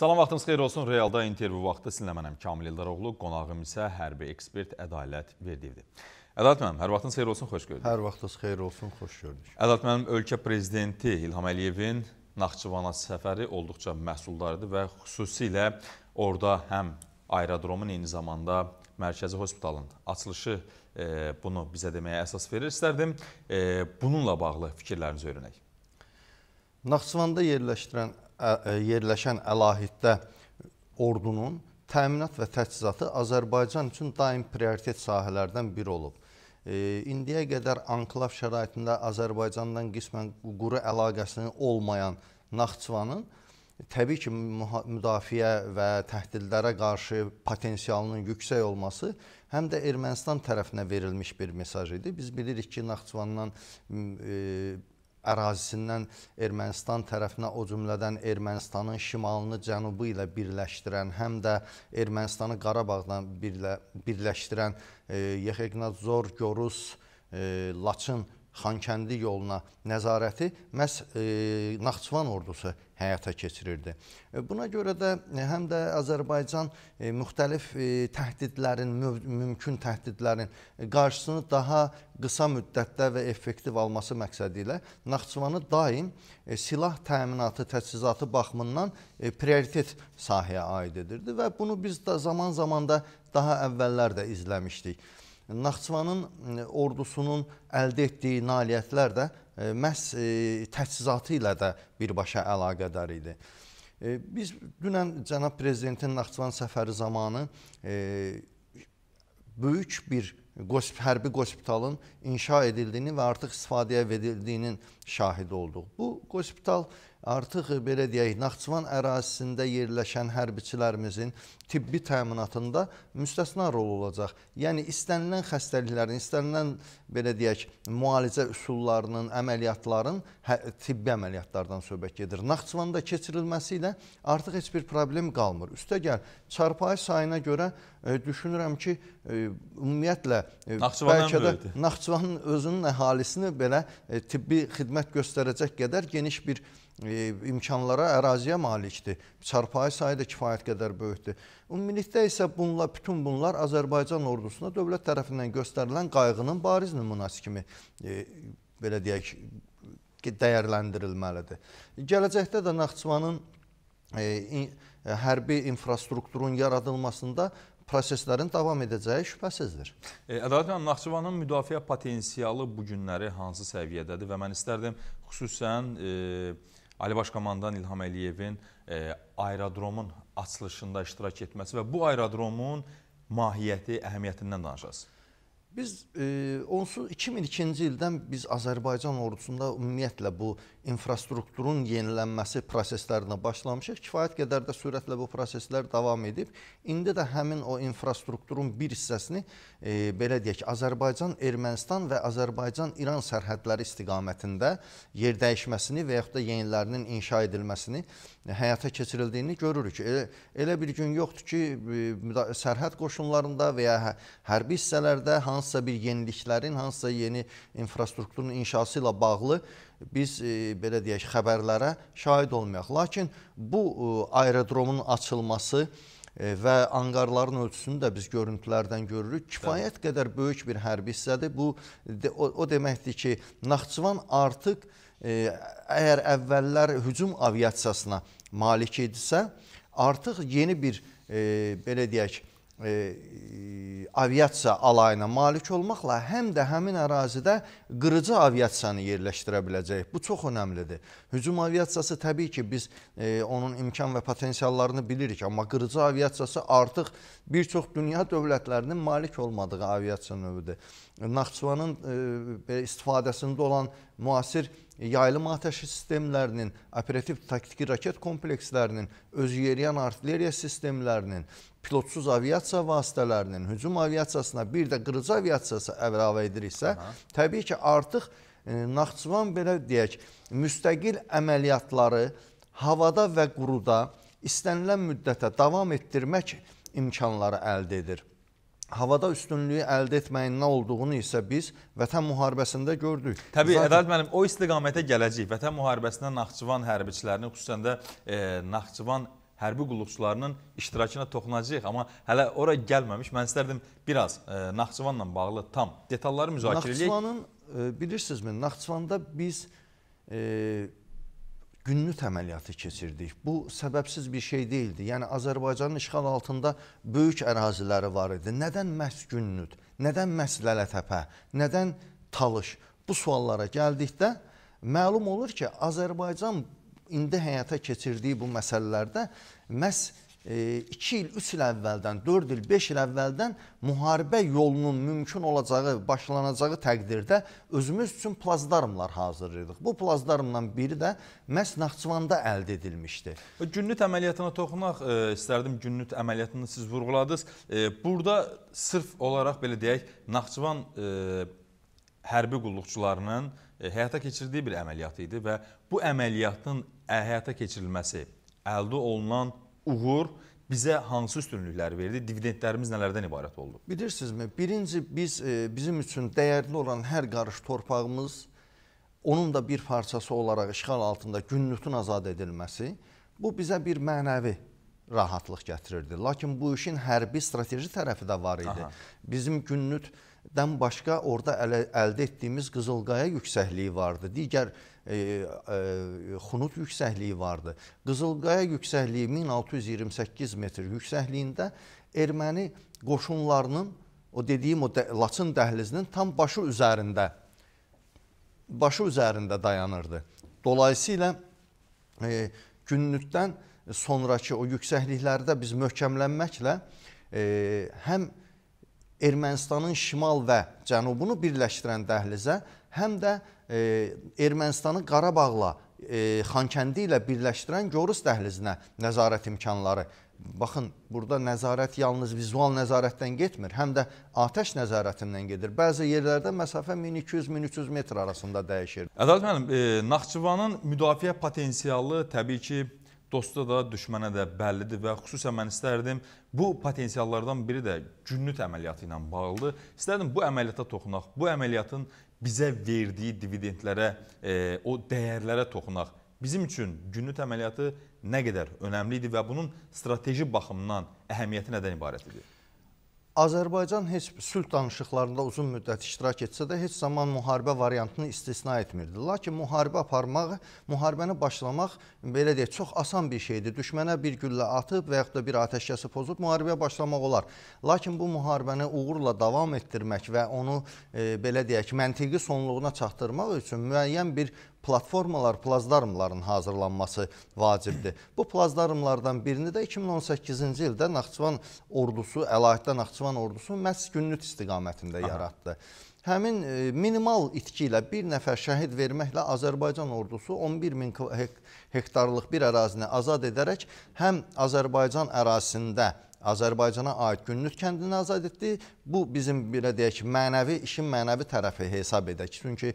Salam vaxtınız xeyir olsun. Realda intervyu vaxtı sizinlə mənəm Kamil İldaroğlu, qonağım isə hərbi ekspert Ədalət Verdiyevdir. Ədalət müəllim, hər vaxtınız xeyir olsun, xoş gördük. Hər vaxtınız xeyir olsun, xoş gördük. Ədalət müəllim, ölkə prezidenti İlham Əliyevin Naxçıvana səfəri olduqca məhsuldardır və xüsusilə orada həm aerodromun eyni zamanda mərkəzi hospitalın açılışı e, bunu bizə deməyə əsas verir istərdim. E, bununla bağlı fikirlərinizi öyrənək. Naxçıvanda yerləşdirən yerləşən əlahiddə ordunun təminat və təchizatı Azərbaycan üçün daim prioritet sahələrdən biri olub. E, indiyə qədər anklav şəraitində Azərbaycandan qismən quru əlaqəsinin olmayan Naxçıvanın təbii ki, müdafiə və təhdidlərə qarşı potensialının yüksək olması həm də Ermənistan tərəfinə verilmiş bir mesaj idi. Biz bilirik ki, Naxçıvandan e, ərazisindən Ermənistan tərəfinə o cümlədən Ermənistanın şimalını cənubu ilə birləşdirən, həm də Ermənistanı Qarabağdan birlə, birləşdirən e, Yexegnadzor, Gorus, e, Laçın Xankəndi yoluna nəzarəti məhz e, Naxçıvan ordusu həyata keçirirdi. E, buna görə də həm də Azərbaycan e, müxtəlif e, təhdidlərin, mümkün təhdidlərin qarşısını daha qısa müddətdə və effektiv alması məqsədi ilə Naxçıvanı daim e, silah təminatı, təchizatı baxımından e, prioritet sahəyə aid edirdi və bunu biz də zaman-zaman da daha əvvəllər də izləmişdik. Naxçıvanın e, ordusunun əldə etdiyi nailiyyətlər də e, məhz e, təchizatı ilə də birbaşa əlaqədar idi. Biz dünən cənab prezidentin Naxçıvan səfəri zamanı böyük bir hərbi qospitalın inşa edildiyini və artıq istifadəyə verildiyinin şahidi olduq. Bu qospital artıq e, belə deyək, Naxçıvan ərazisində yerləşən hərbiçilərimizin tibbi təminatında müstəsna rol olacaq. Yəni istənilən xəstəliklərin, istənilən belə deyək, müalicə üsullarının, əməliyyatların hə, tibbi əməliyyatlardan söhbət gedir. Naxçıvanda keçirilməsi ilə artıq heç bir problem qalmır. Üstəgəl çarpayı sayına görə ə, e, düşünürəm ki, ə, e, ümumiyyətlə ə, bəlkə də Naxçıvanın özünün əhalisini belə ə, tibbi xidmət göstərəcək qədər geniş bir E, imkanlara, əraziyə malikdir. Çarpayı sayı da kifayət qədər böyükdür. Ümumilikdə isə bununla, bütün bunlar Azərbaycan ordusuna dövlət tərəfindən göstərilən qayğının bariz nümunəsi kimi, e, belə deyək, dəyərləndirilməlidir. Gələcəkdə də Naxçıvanın e, in, e, hərbi infrastrukturun yaradılmasında proseslərin davam edəcəyi şübhəsizdir. E, Ədalət müəllim, Naxçıvanın müdafiə potensialı bu günləri hansı səviyyədədir və mən istərdim xüsusən e, Ali Baş Komandan İlham Əliyevin e, aerodromun açılışında iştirak etməsi və bu aerodromun mahiyyəti, əhəmiyyətindən danışacağız. Biz e, onsuz 2002-ci ildən biz Azərbaycan ordusunda ümumiyyətlə bu infrastrukturun yenilənməsi proseslərinə başlamışıq. Kifayət qədər də sürətlə bu proseslər davam edib. İndi də həmin o infrastrukturun bir hissəsini e, belə deyək, Azərbaycan-Ermənistan və Azərbaycan-İran sərhədləri istiqamətində yer dəyişməsini və yaxud da yenilərinin inşa edilməsini həyata keçirildiyini görürük. Elə, elə bir gün yoxdur ki, e, sərhəd qoşunlarında və ya hə-, hərbi hissələrdə hansı hansısa bir yeniliklərin, hansısa yeni infrastrukturun inşası ilə bağlı biz e, belə deyək xəbərlərə şahid olmayaq. Lakin bu e, aerodromun açılması e, və anqarların ölçüsünü də biz görüntülərdən görürük. Kifayət Bəli. qədər böyük bir hərbi hissədir. Bu o, o deməkdir ki, Naxçıvan artıq əgər əvvəllər hücum aviasiyasına malik idisə, artıq yeni bir e, belə deyək, e, e aviasiya alayına malik olmaqla həm də həmin ərazidə qırıcı aviasiyanı yerləşdirə biləcəyik. Bu çox önəmlidir. Hücum aviasiyası təbii ki, biz e, onun imkan və potensiallarını bilirik, amma qırıcı aviasiyası artıq bir çox dünya dövlətlərinin malik olmadığı aviasiya növüdür. Naxçıvanın e, istifadəsində olan müasir aviasiyanı yayılım atəşi sistemlərinin, operativ taktiki raket komplekslərinin, özü yeriyən artilleriya sistemlərinin, pilotsuz aviasiya vasitələrinin, hücum aviasiyasına bir də qırıcı aviasiyası əlavə ediriksə, Aha. təbii ki, artıq e, Naxçıvan belə deyək, müstəqil əməliyyatları havada və quruda istənilən müddətə davam etdirmək imkanları əldə edir havada üstünlüyü əldə etməyin nə olduğunu isə biz Vətən müharibəsində gördük. Təbii, Zaten... Ədalət müəllim, o istiqamətə gələcək. Vətən müharibəsində Naxçıvan hərbiçilərinin, xüsusən də e, Naxçıvan hərbi qulluqçularının iştirakına toxunacağıq. Amma hələ ora gəlməmiş, mən istərdim biraz e, Naxçıvanla bağlı tam detalları müzakirə edək. Naxçıvanın, e, bilirsinizmi, Naxçıvanda biz... E, günlük əməliyyatı keçirdik. Bu səbəbsiz bir şey deyildi. Yəni Azərbaycanın işğal altında böyük əraziləri var idi. Nədən məhz Günnüt, nədən məhz Lələtəpə, nədən Talış? Bu suallara gəldikdə məlum olur ki, Azərbaycan indi həyata keçirdiyi bu məsələlərdə məhz 2 il, 3 il əvvəldən, 4 il, 5 il əvvəldən müharibə yolunun mümkün olacağı, başlanacağı təqdirdə özümüz üçün plazdarmlar hazırlayırdıq. Bu plazdarmdan biri də məhz Naxçıvanda əldə edilmişdi. Günnüt əməliyyatına toxunaq, e, istərdim günnüt əməliyyatını siz vurğuladınız. E, burada sırf olaraq belə deyək, Naxçıvan e, hərbi qulluqçularının e, həyata keçirdiyi bir əməliyyat idi və bu əməliyyatın e, həyata keçirilməsi, əldə olunan uğur bizə hansı üstünlüklər verdi? Dividendlərimiz nələrdən ibarət oldu? Bilirsinizmi? Birinci biz e, bizim üçün dəyərli olan hər qarış torpağımız onun da bir parçası olaraq işğal altında günlükdün azad edilməsi bu bizə bir mənəvi rahatlıq gətirirdi. Lakin bu işin hərbi strateji tərəfi də var idi. Aha. Bizim günlük dən başqa orada ələ, əldə etdiyimiz Qızılqaya yüksəkliyi vardı. Digər e, e, Xunut yüksəkliyi vardı. Qızılqaya yüksəkliyi 1628 metr yüksəkliyində erməni qoşunlarının o dediyim o də, Laçın dəhlizinin tam başı üzərində başı üzərində dayanırdı. Dolayısıyla e, günlükdən sonrakı o yüksəkliklərdə biz möhkəmlənməklə e, həm e, Ermənistanın şimal və cənubunu birləşdirən dəhlizə, həm də e, Ermənistanı Qarabağla, e, Xankəndi ilə birləşdirən Gorus dəhlizinə nəzarət imkanları Baxın, burada nəzarət yalnız vizual nəzarətdən getmir, həm də atəş nəzarətindən gedir. Bəzi yerlərdə məsafə 1200-1300 metr arasında dəyişir. Ədalət müəllim, e, Naxçıvanın müdafiə potensialı təbii ki, dosta da, düşmənə də bəllidir və xüsusən mən istərdim bu potensiallardan biri də Günnüt əməliyyatı ilə bağlıdır. İstərdim bu əməliyyata toxunaq, bu əməliyyatın bizə verdiyi dividendlərə, e, o dəyərlərə toxunaq. Bizim üçün Günnüt əməliyyatı nə qədər önəmli idi və bunun strateji baxımdan əhəmiyyəti nədən ibarət idi? Azərbaycan heç sülh danışıqlarında uzun müddət iştirak etsə də heç zaman müharibə variantını istisna etmirdi. Lakin müharibə aparmaq, müharibəni başlamaq belə deyək, çox asan bir şeydir. Düşmənə bir güllə atıb və yaxud da bir atəşkəsi pozub müharibəyə başlamaq olar. Lakin bu müharibəni uğurla davam etdirmək və onu e, belə deyək, məntiqi sonluğuna çatdırmaq üçün müəyyən bir platformalar, plazdarmların hazırlanması vacibdir. Bu plazdarmlardan birini də 2018-ci ildə Naxçıvan ordusu, əlahiddə Naxçıvan ordusu məhz Günnüt istiqamətində Aha. yaratdı. Aha. Həmin e, minimal itki ilə bir nəfər şəhid verməklə Azərbaycan ordusu 11 min hektarlıq bir ərazini azad edərək həm Azərbaycan ərazisində Azərbaycana aid Günnüt kəndini azad etdi. Bu bizim belə deyək ki, mənəvi işin mənəvi tərəfi hesab edək. Çünki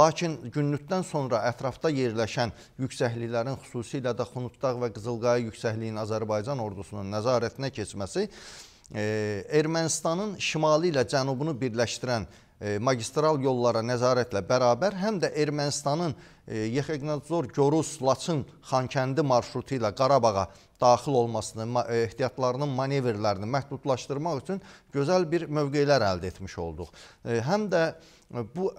lakin Günnütdən sonra ətrafda yerləşən yüksəkliklərin xüsusilə də Xunutdağ və Qızılqaya yüksəkliyin Azərbaycan ordusunun nəzarətinə keçməsi e, Ermənistanın şimalı ilə cənubunu birləşdirən E, magistral yollara nəzarətlə bərabər həm də Ermənistanın e, Yexegnadzor, Gorus, Laçın, Xankəndi marşrutu ilə Qarabağa daxil olmasını, e, ehtiyatlarının manevrlərini məhdudlaşdırmaq üçün gözəl bir mövqeylər əldə etmiş olduq. Həm də bu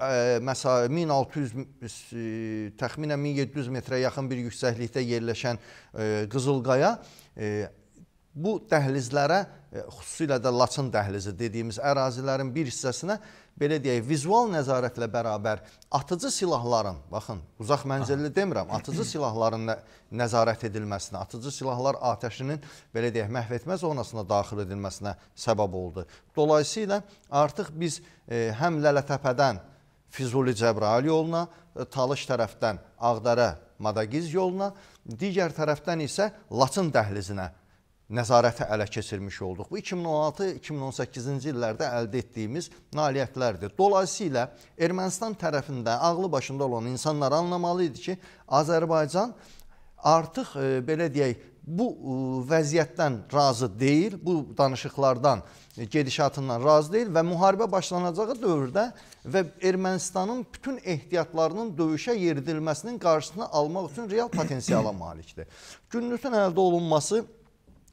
məsafə 1600 təxminən 1700 metrə yaxın bir yüksəklikdə yerləşən Qızılqaya bu dəhlizlərə xüsusilə də Laçın dəhlizi dediyimiz ərazilərin bir hissəsinə belə deyək, vizual nəzarətlə bərabər atıcı silahların, baxın, uzaq mənzilli demirəm, atıcı silahların nə, nəzarət edilməsinə, atıcı silahlar atəşinin belə deyək, məhv etmə zonasına daxil edilməsinə səbəb oldu. Dolayısıyla artıq biz e, həm Lələtəpədən Füzuli Cəbrayil yoluna, e, Talış tərəfdən Ağdərə Madagiz yoluna, digər tərəfdən isə Laçın dəhlizinə nəzarəti ələ keçirmiş olduq. Bu 2016-2018-ci illərdə əldə etdiyimiz nailiyyətlərdir. Dolayısıyla Ermənistan tərəfində ağlı başında olan insanlar anlamalı idi ki, Azərbaycan artıq e, belə deyək, bu e, vəziyyətdən razı deyil, bu danışıqlardan, e, gedişatından razı deyil və müharibə başlanacağı dövrdə və Ermənistanın bütün ehtiyatlarının döyüşə yeridilməsinin qarşısını almaq üçün real potensiala malikdir. Günlükdən əldə olunması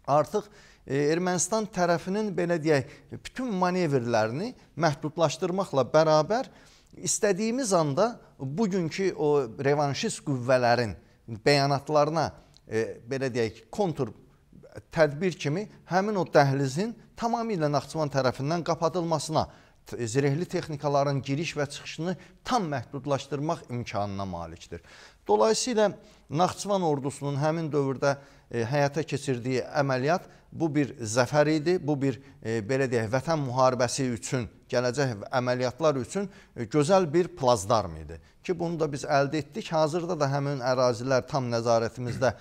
artıq e, Ermənistan tərəfinin belə deyək, bütün manevrlərini məhdudlaşdırmaqla bərabər istədiyimiz anda bugünkü o revanşist qüvvələrin bəyanatlarına e, belə deyək, kontur tədbir kimi həmin o dəhlizin tamamilə Naxçıvan tərəfindən qapadılmasına, zirehli texnikaların giriş və çıxışını tam məhdudlaşdırmaq imkanına malikdir. Dolayısıyla Naxçıvan ordusunun həmin dövrdə E, həyata keçirdiyi əməliyyat bu bir zəfər idi, bu bir e, belə deyək, vətən müharibəsi üçün, gələcək əməliyyatlar üçün e, gözəl bir plazdarm idi ki, bunu da biz əldə etdik. Hazırda da həmin ərazilər tam nəzarətimizdə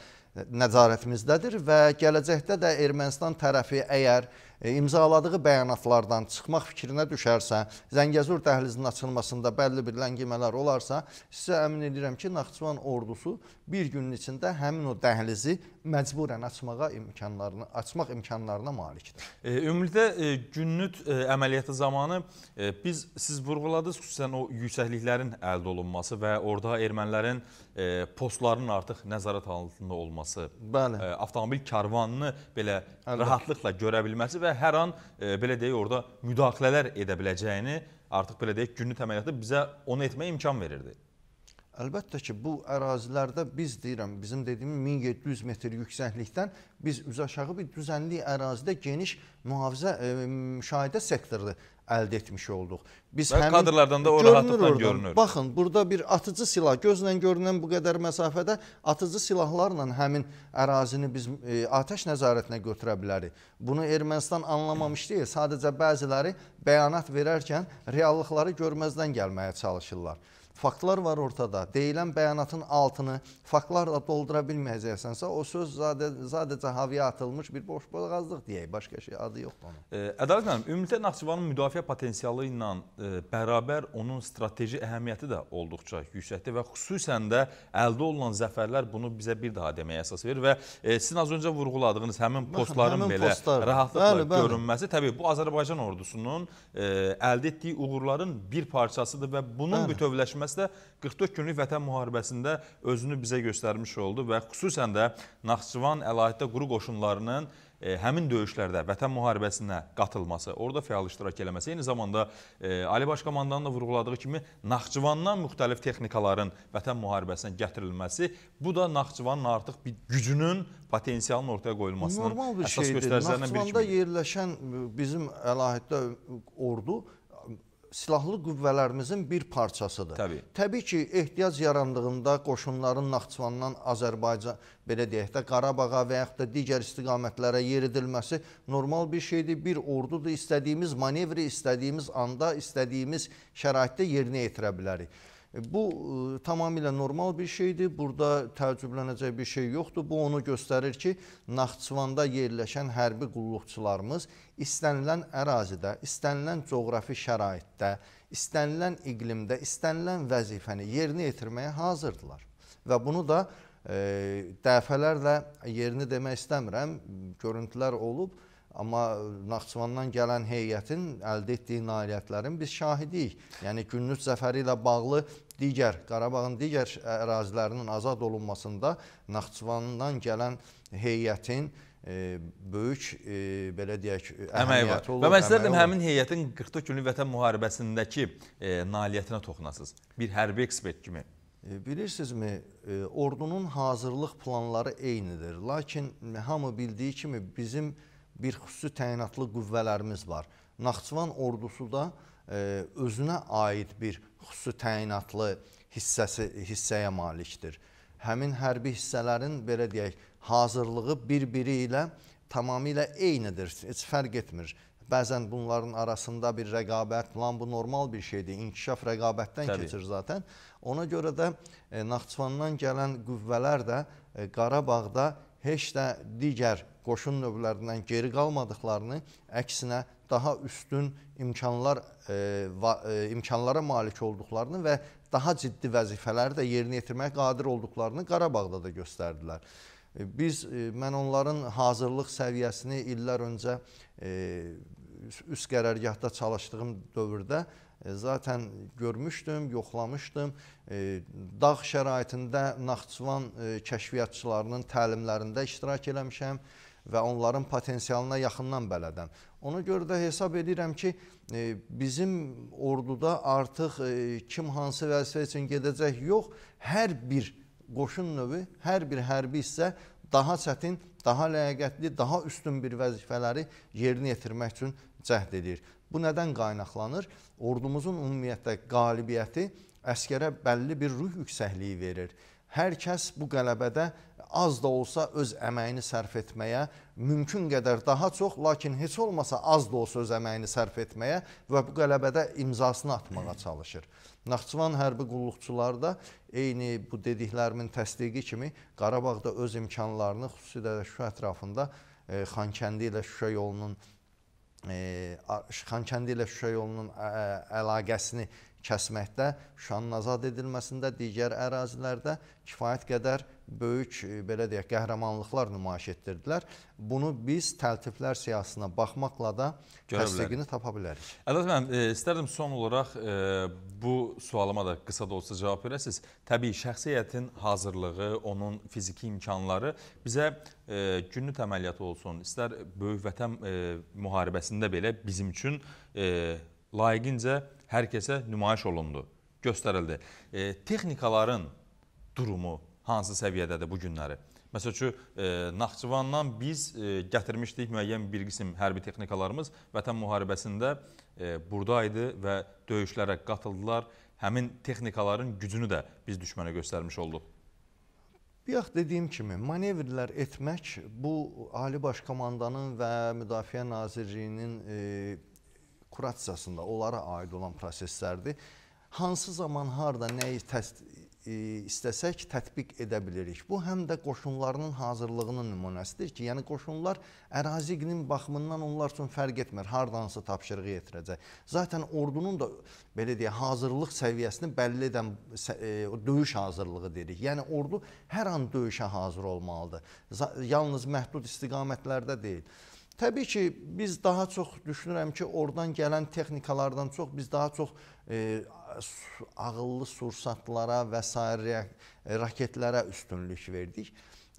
nəzarətimizdədir və gələcəkdə də Ermənistan tərəfi əgər E, imzaladığı bəyanatlardan çıxmaq fikrinə düşərsə, Zəngəzur dəhlizinin açılmasında bəlli bir ləngimələr olarsa, sizə əmin edirəm ki, Naxçıvan ordusu bir günün içində həmin o dəhlizi məcburən açmağa imkanlarını açmaq imkanlarına malikdir. E, ümumilikdə e, Günnüt e, əməliyyatı zamanı e, biz siz vurğuladınız xüsusən o yüksəkliklərin əldə olunması və orada ermənilərin e, postlarının artıq nəzarət altında olması, Bəli. E, avtomobil karvanını belə Əlbət. rahatlıqla görə bilməsi və isə hər an e, belə deyək orada müdaxilələr edə biləcəyini, artıq belə deyək günlük əməliyyatı bizə onu etməyə imkan verirdi. Əlbəttə ki, bu ərazilərdə biz deyirəm, bizim dediyimiz 1700 metr yüksəklikdən biz üzaşağı bir düzənli ərazidə geniş mühafizə e, müşahidə sektoru əldə etmiş olduq. Biz Və həmin kadrlardan da o rahatlıqla oradan. görünür. Baxın, burada bir atıcı silah, gözlə görünən bu qədər məsafədə atıcı silahlarla həmin ərazini biz e, atəş nəzarətinə götürə bilərik. Bunu Ermənistan anlamamış deyil, sadəcə bəziləri bəyanat verərkən reallıqları görməzdən gəlməyə çalışırlar faktlar var ortada. Deyilən bəyanatın altını faktlarla doldura bilməyəcəksənsə, o söz zadə, sadəcə havaya atılmış bir boş boğazlıq deyək, başqa şey adı yoxdur onun. E, Ədalət müəllim, ümumilikdə Naxçıvanın müdafiə potensialı ilə e, bərabər onun strateji əhəmiyyəti də olduqca yüksəkdir və xüsusən də əldə olunan zəfərlər bunu bizə bir daha deməyə əsas verir və e, sizin az öncə vurğuladığınız həmin postların həmin belə postlar. rahatlıqla bəli, bəli. görünməsi təbii bu Azərbaycan ordusunun əldə etdiyi uğurların bir parçasıdır və bunun bəli. bütövləşməsi müqayisədə 44 günlük vətən müharibəsində özünü bizə göstərmiş oldu və xüsusən də Naxçıvan əlahiddə quru qoşunlarının E, həmin döyüşlərdə vətən müharibəsinə qatılması, orada fəal iştirak eləməsi, eyni zamanda e, Ali Baş Komandanın da vurğuladığı kimi Naxçıvandan müxtəlif texnikaların vətən müharibəsinə gətirilməsi, bu da Naxçıvanın artıq bir gücünün, potensialın ortaya qoyulmasının əsas şeydir. göstəricilərindən biri kimi. Naxçıvanda yerləşən e, bizim əlahiddə ordu silahlı qüvvələrimizin bir parçasıdır. Təbii. Təbii ki, ehtiyac yarandığında qoşunların Naxçıvandan Azərbaycan, belə deyək də, Qarabağa və yaxud da digər istiqamətlərə yeridilməsi normal bir şeydir. Bir ordudur, istədiyimiz manevri istədiyimiz anda, istədiyimiz şəraitdə yerinə yetirə bilərik. E, bu ə, e, tamamilə normal bir şeydir. Burada təəccüblənəcək bir şey yoxdur. Bu onu göstərir ki, Naxçıvanda yerləşən hərbi qulluqçularımız istənilən ərazidə, istənilən coğrafi şəraitdə, istənilən iqlimdə, istənilən vəzifəni yerinə yetirməyə hazırdılar. Və bunu da ə, e, dəfələrlə yerini demək istəmirəm, görüntülər olub. Amma Naxçıvandan gələn heyətin əldə etdiyi nailiyyətlərin biz şahidiyik. Yəni Günnüz zəfəri ilə bağlı digər Qarabağın digər ərazilərinin azad olunmasında Naxçıvandan gələn heyətin e, böyük e, belə deyək əməyi var. Olur, Və mən istərdim həmin heyətin 44 günlük vətən müharibəsindəki e, nailiyyətinə toxunasınız. Bir hərbi ekspert kimi. E, Bilirsinizmi, e, ordunun hazırlıq planları eynidir. Lakin hamı bildiyi kimi bizim bir xüsusi təyinatlı qüvvələrimiz var. Naxçıvan ordusu da e, özünə aid bir xüsusi təyinatlı hissəsi, hissəyə malikdir. Həmin hərbi hissələrin, belə deyək, hazırlığı bir-biri ilə tamamilə eynidir, heç fərq etmir. Bəzən bunların arasında bir rəqabət, lan bu normal bir şeydir, inkişaf rəqabətdən Təbii. keçir zatən. Ona görə də e, Naxçıvandan gələn qüvvələr də e, Qarabağda heç də digər qoşun növlərindən geri qalmadıqlarını, əksinə daha üstün imkanlar e, va, e, imkanlara malik olduqlarını və daha ciddi vəzifələri də yerinə yetirmək qadir olduqlarını Qarabağda da göstərdilər. E, biz e, mən onların hazırlıq səviyyəsini illər öncə e, üst qərargahda çalışdığım dövrdə e, zaten görmüşdüm, yoxlamışdım. E, dağ şəraitində Naxçıvan e, kəşfiyyatçılarının təlimlərində iştirak eləmişəm və onların potensialına yaxından bələdəm. Ona görə də hesab edirəm ki, e, bizim orduda artıq e, kim hansı vəzifə üçün gedəcək yox, hər bir qoşun növü, hər bir hərbi hissə daha çətin, daha ləyaqətli, daha üstün bir vəzifələri yerinə yetirmək üçün cəhd edir. Bu nədən qaynaqlanır? Ordumuzun ümumiyyətdə qalibiyyəti əskərə bəlli bir ruh yüksəkliyi verir. Hər kəs bu qələbədə az da olsa öz əməyini sərf etməyə, mümkün qədər daha çox, lakin heç olmasa az da olsa öz əməyini sərf etməyə və bu qələbədə imzasını atmağa çalışır. Naxçıvan hərbi qulluqçuları da eyni bu dediklərimin təsdiqi kimi Qarabağda öz imkanlarını, xüsusilə də Şuşa ətrafında e, Xankəndi ilə Şuşa yolunun e, Xankəndi ilə Şuşa yolunun ə, e, e, əlaqəsini kəsməkdə, Şuşanın azad edilməsində, digər ərazilərdə kifayət qədər böyük e, belə deyək qəhrəmanlıqlar nümayiş etdirdilər. Bunu biz təltiflər siyasətinə baxmaqla da təsdiqini tapa bilərik. Ədalət müəllim, e, istərdim son olaraq e, bu sualıma da qısa da olsa cavab verəsiniz. Təbii şəxsiyyətin hazırlığı, onun fiziki imkanları bizə e, günlük əməliyyat olsun, istər böyük vətən e, müharibəsində belə bizim üçün e, layiqincə hər kəsə nümayiş olundu, göstərildi. E, texnikaların durumu hansı səviyyədədir bu günləri? Məsəl üçün, e, Naxçıvandan biz e, gətirmişdik müəyyən bir qism hərbi texnikalarımız vətən müharibəsində e, buradaydı və döyüşlərə qatıldılar. Həmin texnikaların gücünü də biz düşmənə göstərmiş olduq. Bayaq dediyim kimi, manevrlər etmək bu Ali Baş Komandanın və Müdafiə Nazirliyinin e, kurasiyasında onlara aid olan proseslərdir. Hansı zaman, harada, nəyi təsdiq E, istəsək tətbiq edə bilirik. Bu həm də qoşunlarının hazırlığının nümunəsidir ki, yəni qoşunlar ərazi iqlim baxımından onlar üçün fərq etmir, hardansa tapşırığı yetirəcək. Zaten ordunun da belə deyə hazırlıq səviyyəsini bəlli edən e, döyüş hazırlığı deyirik. Yəni ordu hər an döyüşə hazır olmalıdır. Z yalnız məhdud istiqamətlərdə deyil. Təbii ki, biz daha çox düşünürəm ki, oradan gələn texnikalardan çox biz daha çox e, ağıllı sursatlara və s. E, raketlərə üstünlük verdik.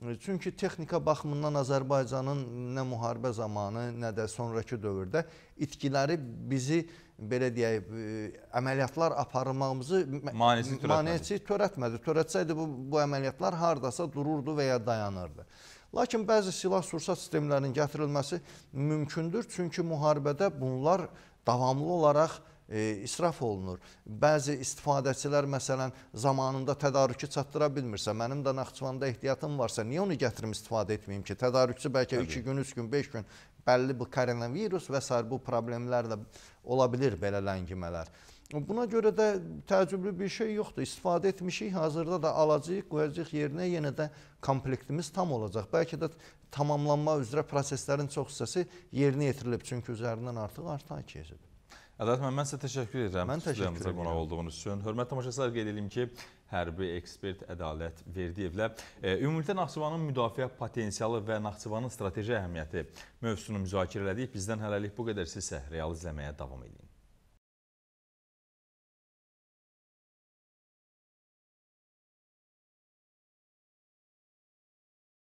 E, çünki texnika baxımından Azərbaycanın nə müharibə zamanı, nə də sonrakı dövrdə itkiləri bizi belə deyək, e, əməliyyatlar aparmağımızı maneçi törətmədi. Törətsəydi bu, bu əməliyyatlar hardasa dururdu və ya dayanırdı. Lakin bəzi silah-sursat sistemlərinin gətirilməsi mümkündür, çünki müharibədə bunlar davamlı olaraq e, israf olunur. Bəzi istifadəçilər məsələn zamanında tədarükü çatdıra bilmirsə, mənim də Naxçıvanda ehtiyatım varsa, niyə onu gətirim istifadə etməyim ki? Tədarükçü bəlkə 2 gün, 3 gün, 5 gün bəlli bu koronavirus və s. bu problemlərlə ola bilir belə ləngimələr. Buna görə də təəccüblü bir şey yoxdur. İstifadə etmişik, hazırda da alacağıq, qoyacağıq yerinə, yenə də komplektimiz tam olacaq. Bəlkə də tamamlanma üzrə proseslərin çox hissəsi yerinə yetirilib, çünki üzərindən artıq artıq ay keçib. Ədalət müəllim, mən sizə təşəkkür edirəm. Mən təşəkkür edirəm. Qonaq olduğunuz üçün. Hörmətli tamaşaçılar, qeyd edim ki, hərbi ekspert Ədalət Verdiyevlə e, ümumilikdə Naxçıvanın müdafiə potensialı və Naxçıvanın strateji əhəmiyyəti mövzusunu müzakirə elədik. Bizdən hələlik bu qədər. Siz isə real izləməyə davam edin.